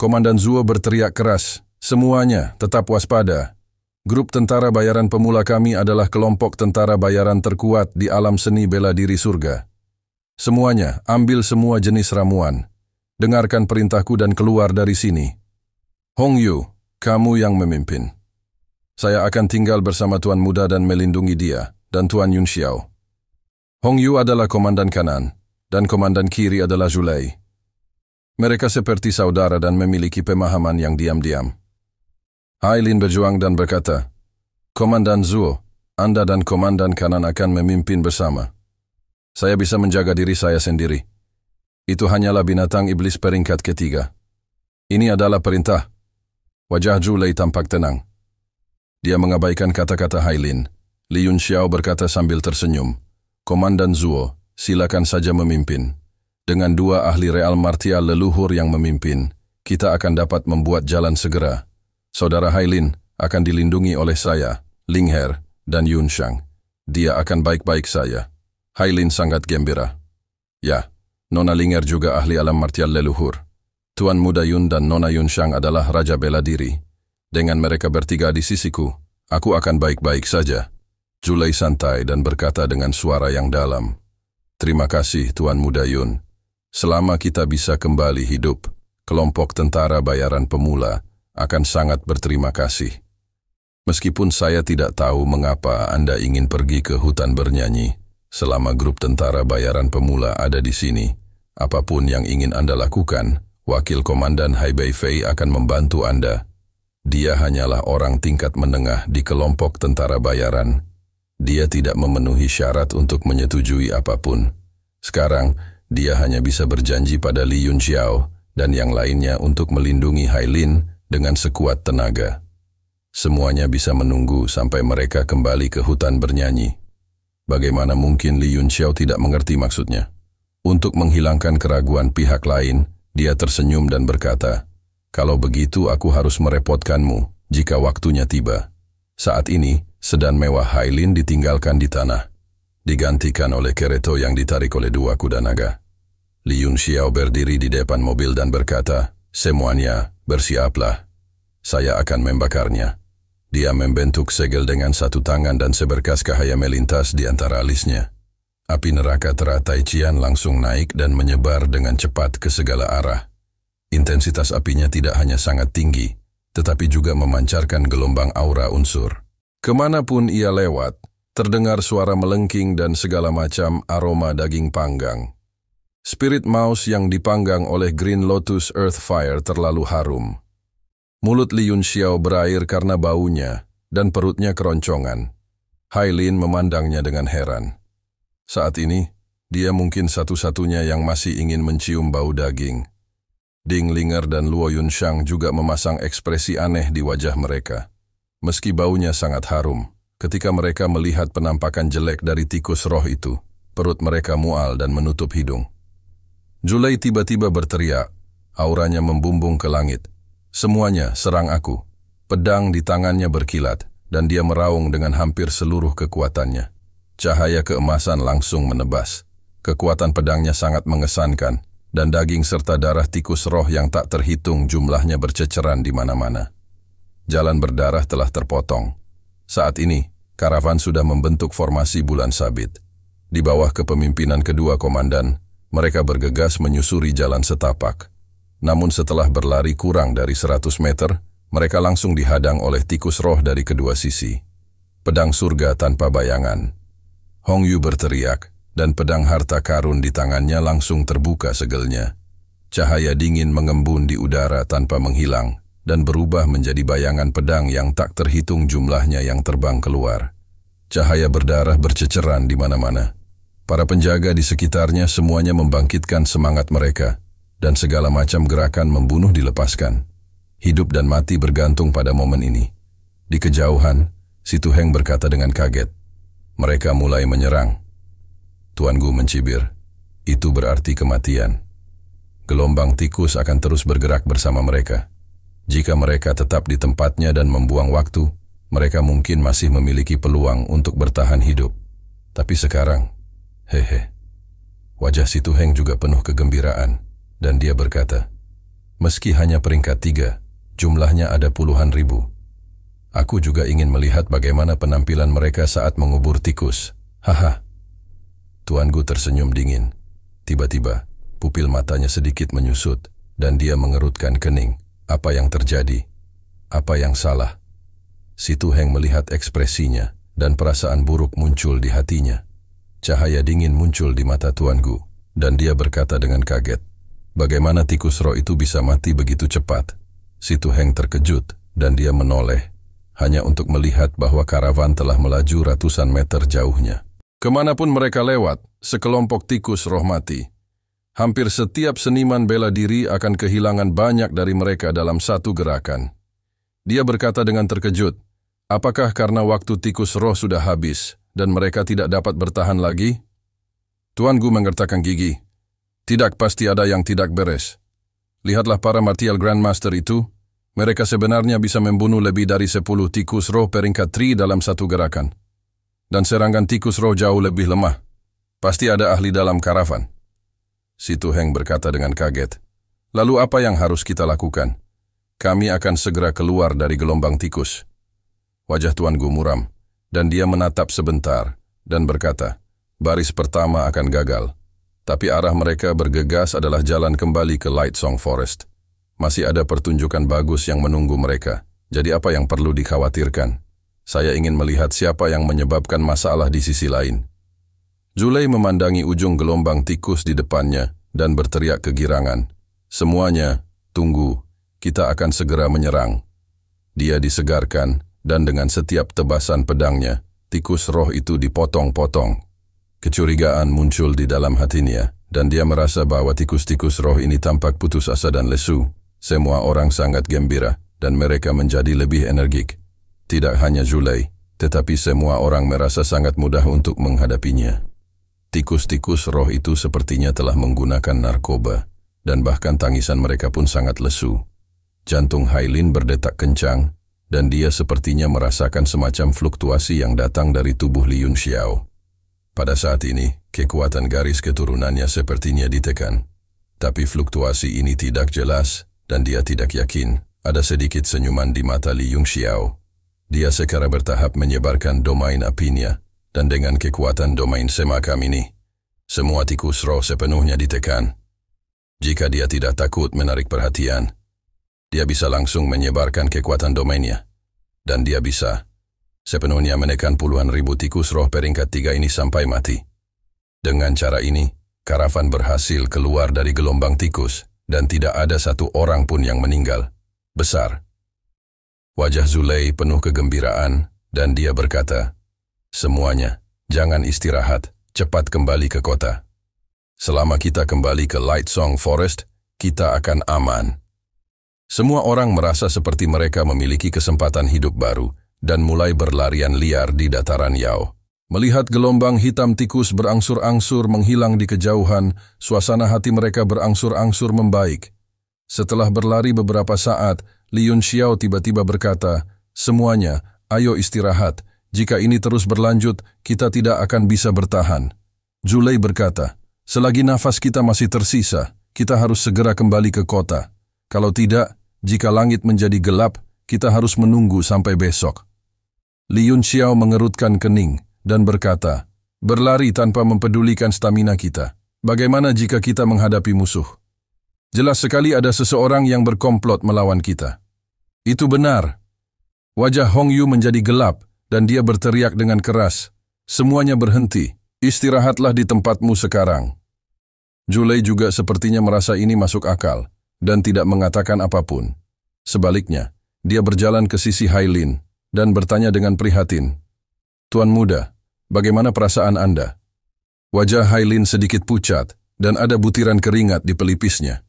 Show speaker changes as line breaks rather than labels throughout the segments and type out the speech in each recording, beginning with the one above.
Komandan Zuo berteriak keras, semuanya tetap waspada. Grup tentara bayaran pemula kami adalah kelompok tentara bayaran terkuat di alam seni bela diri surga. Semuanya, ambil semua jenis ramuan. Dengarkan perintahku dan keluar dari sini. Hong Yu, kamu yang memimpin. Saya akan tinggal bersama Tuan Muda dan melindungi dia, dan Tuan Yun Xiao. Hong Yu adalah komandan kanan, dan komandan kiri adalah Zulei. Mereka seperti saudara dan memiliki pemahaman yang diam-diam. Aileen berjuang dan berkata, Komandan Zuo, Anda dan Komandan Kanan akan memimpin bersama. Saya bisa menjaga diri saya sendiri. Itu hanyalah binatang iblis peringkat ketiga. Ini adalah perintah. Wajah Julei tampak tenang. Dia mengabaikan kata-kata Hailin. Li Yun Xiao berkata sambil tersenyum, Komandan Zuo, silakan saja memimpin. Dengan dua ahli Real Martial leluhur yang memimpin, kita akan dapat membuat jalan segera. Saudara Hailin akan dilindungi oleh saya, Lingher, dan Yun Dia akan baik-baik saya. Hailin sangat gembira. Ya, Nona Lingher juga ahli alam martial leluhur. Tuan Muda Yun dan Nona Yun adalah Raja Bela Diri. Dengan mereka bertiga di sisiku, aku akan baik-baik saja. Julai santai dan berkata dengan suara yang dalam. Terima kasih Tuan Muda Yun. Selama kita bisa kembali hidup, kelompok tentara bayaran pemula akan sangat berterima kasih. Meskipun saya tidak tahu mengapa Anda ingin pergi ke hutan bernyanyi, selama grup tentara bayaran pemula ada di sini, apapun yang ingin Anda lakukan, Wakil Komandan Haibei Fei akan membantu Anda. Dia hanyalah orang tingkat menengah di kelompok tentara bayaran. Dia tidak memenuhi syarat untuk menyetujui apapun. Sekarang, dia hanya bisa berjanji pada Li Yunxiao dan yang lainnya untuk melindungi Hailin dengan sekuat tenaga. Semuanya bisa menunggu sampai mereka kembali ke hutan bernyanyi. Bagaimana mungkin Li Yunxiao tidak mengerti maksudnya? Untuk menghilangkan keraguan pihak lain, dia tersenyum dan berkata, kalau begitu aku harus merepotkanmu jika waktunya tiba. Saat ini, sedan mewah Hailin ditinggalkan di tanah, digantikan oleh kereto yang ditarik oleh dua kuda naga. Liun Xiao berdiri di depan mobil dan berkata, Semuanya, bersiaplah. Saya akan membakarnya. Dia membentuk segel dengan satu tangan dan seberkas cahaya melintas di antara alisnya. Api neraka teratai Cian langsung naik dan menyebar dengan cepat ke segala arah. Intensitas apinya tidak hanya sangat tinggi, tetapi juga memancarkan gelombang aura unsur. Kemanapun ia lewat, terdengar suara melengking dan segala macam aroma daging panggang. Spirit mouse yang dipanggang oleh Green Lotus Earth Fire terlalu harum. Mulut Li Yun Xiao berair karena baunya dan perutnya keroncongan. Hai Lin memandangnya dengan heran. Saat ini, dia mungkin satu-satunya yang masih ingin mencium bau daging. Ding Linger dan Luo Yun Shang juga memasang ekspresi aneh di wajah mereka. Meski baunya sangat harum, ketika mereka melihat penampakan jelek dari tikus roh itu, perut mereka mual dan menutup hidung. Julai tiba-tiba berteriak. Auranya membumbung ke langit. Semuanya serang aku. Pedang di tangannya berkilat, dan dia meraung dengan hampir seluruh kekuatannya. Cahaya keemasan langsung menebas. Kekuatan pedangnya sangat mengesankan, dan daging serta darah tikus roh yang tak terhitung jumlahnya berceceran di mana-mana. Jalan berdarah telah terpotong. Saat ini, karavan sudah membentuk formasi bulan sabit. Di bawah kepemimpinan kedua komandan, mereka bergegas menyusuri jalan setapak. Namun setelah berlari kurang dari 100 meter, mereka langsung dihadang oleh tikus roh dari kedua sisi. Pedang surga tanpa bayangan. Hong Yu berteriak, dan pedang harta karun di tangannya langsung terbuka segelnya. Cahaya dingin mengembun di udara tanpa menghilang, dan berubah menjadi bayangan pedang yang tak terhitung jumlahnya yang terbang keluar. Cahaya berdarah berceceran di mana-mana. Para penjaga di sekitarnya semuanya membangkitkan semangat mereka, dan segala macam gerakan membunuh dilepaskan. Hidup dan mati bergantung pada momen ini. Di kejauhan, si Tuheng berkata dengan kaget. Mereka mulai menyerang. Tuan Gu mencibir. Itu berarti kematian. Gelombang tikus akan terus bergerak bersama mereka. Jika mereka tetap di tempatnya dan membuang waktu, mereka mungkin masih memiliki peluang untuk bertahan hidup. Tapi sekarang, Hehe. Wajah si Tuheng juga penuh kegembiraan, dan dia berkata, Meski hanya peringkat tiga, jumlahnya ada puluhan ribu. Aku juga ingin melihat bagaimana penampilan mereka saat mengubur tikus. Haha. Tuan Gu tersenyum dingin. Tiba-tiba, pupil matanya sedikit menyusut, dan dia mengerutkan kening. Apa yang terjadi? Apa yang salah? Si Tuheng melihat ekspresinya, dan perasaan buruk muncul di hatinya. Cahaya dingin muncul di mata Tuan Gu, dan dia berkata dengan kaget, Bagaimana tikus roh itu bisa mati begitu cepat? Situ Heng terkejut, dan dia menoleh, hanya untuk melihat bahwa karavan telah melaju ratusan meter jauhnya. Kemanapun mereka lewat, sekelompok tikus roh mati. Hampir setiap seniman bela diri akan kehilangan banyak dari mereka dalam satu gerakan. Dia berkata dengan terkejut, Apakah karena waktu tikus roh sudah habis, dan mereka tidak dapat bertahan lagi? Tuan Gu mengertakkan gigi. Tidak pasti ada yang tidak beres. Lihatlah para martial grandmaster itu. Mereka sebenarnya bisa membunuh lebih dari sepuluh tikus roh peringkat tri dalam satu gerakan. Dan serangan tikus roh jauh lebih lemah. Pasti ada ahli dalam karavan. Situ Heng berkata dengan kaget. Lalu apa yang harus kita lakukan? Kami akan segera keluar dari gelombang tikus. Wajah Tuan Gu muram. Dan dia menatap sebentar dan berkata, baris pertama akan gagal. Tapi arah mereka bergegas adalah jalan kembali ke Light Song Forest. Masih ada pertunjukan bagus yang menunggu mereka. Jadi apa yang perlu dikhawatirkan? Saya ingin melihat siapa yang menyebabkan masalah di sisi lain. Julei memandangi ujung gelombang tikus di depannya dan berteriak kegirangan. Semuanya, tunggu, kita akan segera menyerang. Dia disegarkan, dan dengan setiap tebasan pedangnya, tikus roh itu dipotong-potong. Kecurigaan muncul di dalam hatinya, dan dia merasa bahwa tikus-tikus roh ini tampak putus asa dan lesu. Semua orang sangat gembira, dan mereka menjadi lebih energik. Tidak hanya Julai, tetapi semua orang merasa sangat mudah untuk menghadapinya. Tikus-tikus roh itu sepertinya telah menggunakan narkoba, dan bahkan tangisan mereka pun sangat lesu. Jantung Hailin berdetak kencang, dan dia sepertinya merasakan semacam fluktuasi yang datang dari tubuh Liun Xiao. Pada saat ini, kekuatan garis keturunannya sepertinya ditekan. Tapi fluktuasi ini tidak jelas, dan dia tidak yakin. Ada sedikit senyuman di mata Liun Xiao. Dia secara bertahap menyebarkan domain apinya, dan dengan kekuatan domain semakam ini, semua tikus roh sepenuhnya ditekan. Jika dia tidak takut menarik perhatian, dia bisa langsung menyebarkan kekuatan domainnya. Dan dia bisa sepenuhnya menekan puluhan ribu tikus roh peringkat tiga ini sampai mati. Dengan cara ini, karavan berhasil keluar dari gelombang tikus dan tidak ada satu orang pun yang meninggal. Besar. Wajah Zulei penuh kegembiraan dan dia berkata, Semuanya, jangan istirahat, cepat kembali ke kota. Selama kita kembali ke Light Song Forest, kita akan aman. Semua orang merasa seperti mereka memiliki kesempatan hidup baru dan mulai berlarian liar di dataran Yao. Melihat gelombang hitam tikus berangsur-angsur menghilang di kejauhan, suasana hati mereka berangsur-angsur membaik. Setelah berlari beberapa saat, Li Xiao tiba-tiba berkata, Semuanya, ayo istirahat. Jika ini terus berlanjut, kita tidak akan bisa bertahan. Julei berkata, selagi nafas kita masih tersisa, kita harus segera kembali ke kota. Kalau tidak, jika langit menjadi gelap, kita harus menunggu sampai besok. Li Yun Xiao mengerutkan kening dan berkata, Berlari tanpa mempedulikan stamina kita. Bagaimana jika kita menghadapi musuh? Jelas sekali ada seseorang yang berkomplot melawan kita. Itu benar. Wajah Hong Yu menjadi gelap dan dia berteriak dengan keras. Semuanya berhenti. Istirahatlah di tempatmu sekarang. Julei juga sepertinya merasa ini masuk akal dan tidak mengatakan apapun. Sebaliknya, dia berjalan ke sisi Hailin dan bertanya dengan prihatin, Tuan muda, bagaimana perasaan Anda? Wajah Hailin sedikit pucat dan ada butiran keringat di pelipisnya.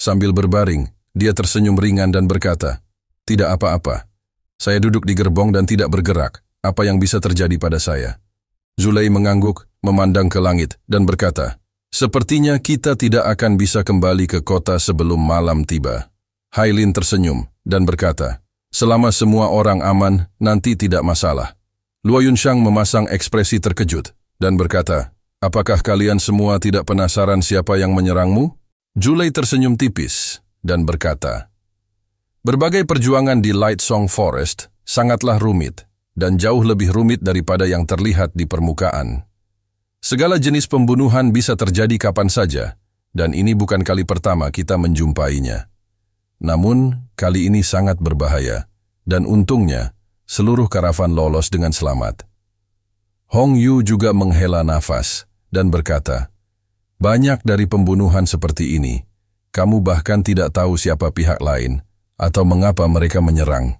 Sambil berbaring, dia tersenyum ringan dan berkata, Tidak apa-apa. Saya duduk di gerbong dan tidak bergerak. Apa yang bisa terjadi pada saya? Zulai mengangguk, memandang ke langit, dan berkata, Sepertinya kita tidak akan bisa kembali ke kota sebelum malam tiba. Hailin tersenyum dan berkata, Selama semua orang aman, nanti tidak masalah. Luo Yunshang memasang ekspresi terkejut dan berkata, Apakah kalian semua tidak penasaran siapa yang menyerangmu? Julei tersenyum tipis dan berkata, Berbagai perjuangan di Light Song Forest sangatlah rumit dan jauh lebih rumit daripada yang terlihat di permukaan. Segala jenis pembunuhan bisa terjadi kapan saja, dan ini bukan kali pertama kita menjumpainya. Namun, kali ini sangat berbahaya, dan untungnya, seluruh karavan lolos dengan selamat. Hong Yu juga menghela nafas dan berkata, Banyak dari pembunuhan seperti ini, kamu bahkan tidak tahu siapa pihak lain atau mengapa mereka menyerang.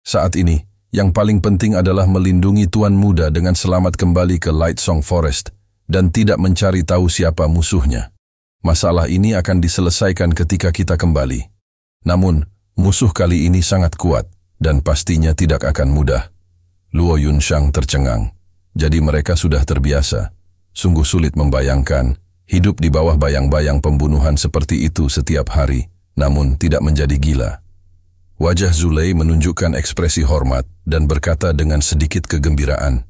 Saat ini, yang paling penting adalah melindungi Tuan Muda dengan selamat kembali ke Light Song Forest dan tidak mencari tahu siapa musuhnya. Masalah ini akan diselesaikan ketika kita kembali. Namun, musuh kali ini sangat kuat dan pastinya tidak akan mudah. Luo Yunshang tercengang. Jadi mereka sudah terbiasa. Sungguh sulit membayangkan hidup di bawah bayang-bayang pembunuhan seperti itu setiap hari, namun tidak menjadi gila. Wajah Zulei menunjukkan ekspresi hormat dan berkata dengan sedikit kegembiraan,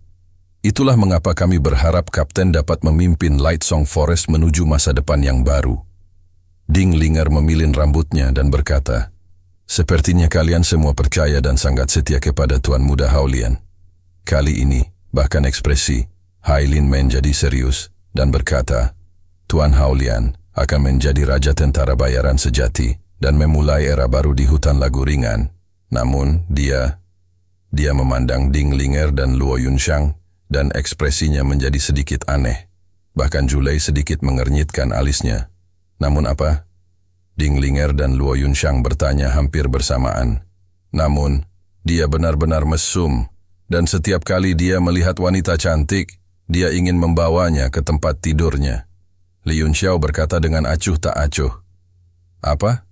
Itulah mengapa kami berharap Kapten dapat memimpin Light Song Forest menuju masa depan yang baru. Ding Linger memilin rambutnya dan berkata, Sepertinya kalian semua percaya dan sangat setia kepada Tuan Muda Haulian. Kali ini, bahkan ekspresi, Hailin menjadi serius dan berkata, Tuan Haulian akan menjadi raja tentara bayaran sejati dan memulai era baru di hutan lagu ringan. Namun, dia... Dia memandang Ding Linger dan Luo Yunshang dan ekspresinya menjadi sedikit aneh. Bahkan Julei sedikit mengernyitkan alisnya. Namun apa? Ding Ling'er dan Luo Yunshang bertanya hampir bersamaan. Namun, dia benar-benar mesum, dan setiap kali dia melihat wanita cantik, dia ingin membawanya ke tempat tidurnya. Li Yunxiao berkata dengan acuh tak acuh. Apa?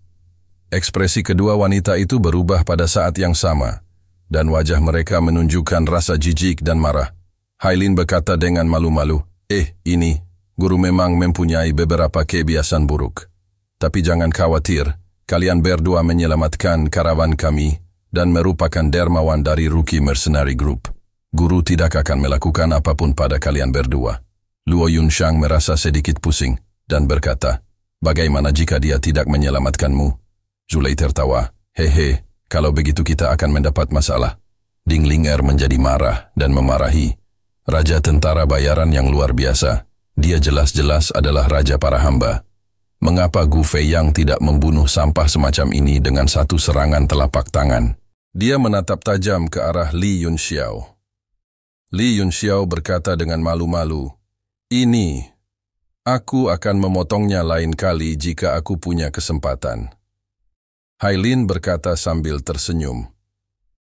Ekspresi kedua wanita itu berubah pada saat yang sama, dan wajah mereka menunjukkan rasa jijik dan marah. Hailin berkata dengan malu-malu, Eh, ini, guru memang mempunyai beberapa kebiasaan buruk. Tapi jangan khawatir, kalian berdua menyelamatkan karavan kami dan merupakan dermawan dari Rookie Mercenary Group. Guru tidak akan melakukan apapun pada kalian berdua. Luo Yunshang merasa sedikit pusing dan berkata, Bagaimana jika dia tidak menyelamatkanmu? Zulei tertawa, Hehe, kalau begitu kita akan mendapat masalah. Ding Dinglinger menjadi marah dan memarahi Raja tentara bayaran yang luar biasa, dia jelas-jelas adalah raja para hamba. Mengapa Gu yang tidak membunuh sampah semacam ini dengan satu serangan telapak tangan? Dia menatap tajam ke arah Li Yunxiao. Li Yunxiao berkata dengan malu-malu, Ini, aku akan memotongnya lain kali jika aku punya kesempatan. Hailin berkata sambil tersenyum,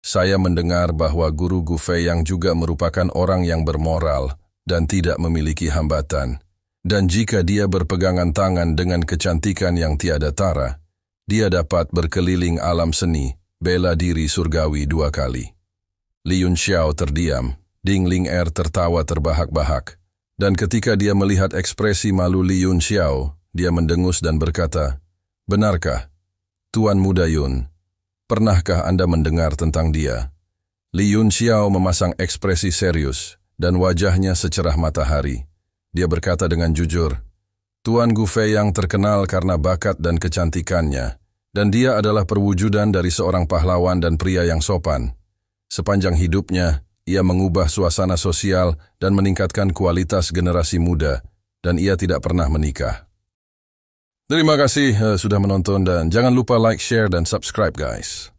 saya mendengar bahwa guru Gufe yang juga merupakan orang yang bermoral dan tidak memiliki hambatan. Dan jika dia berpegangan tangan dengan kecantikan yang tiada tara, dia dapat berkeliling alam seni, bela diri surgawi dua kali. Li Yun Xiao terdiam, Ding Ling Er tertawa terbahak-bahak. Dan ketika dia melihat ekspresi malu Li Yun Xiao, dia mendengus dan berkata, Benarkah, Tuan Muda Yun, Pernahkah Anda mendengar tentang dia? Li Yun Xiao memasang ekspresi serius dan wajahnya secerah matahari. Dia berkata dengan jujur, Tuan Gu Fei yang terkenal karena bakat dan kecantikannya, dan dia adalah perwujudan dari seorang pahlawan dan pria yang sopan. Sepanjang hidupnya, ia mengubah suasana sosial dan meningkatkan kualitas generasi muda, dan ia tidak pernah menikah. Terima kasih uh, sudah menonton dan jangan lupa like, share, dan subscribe guys.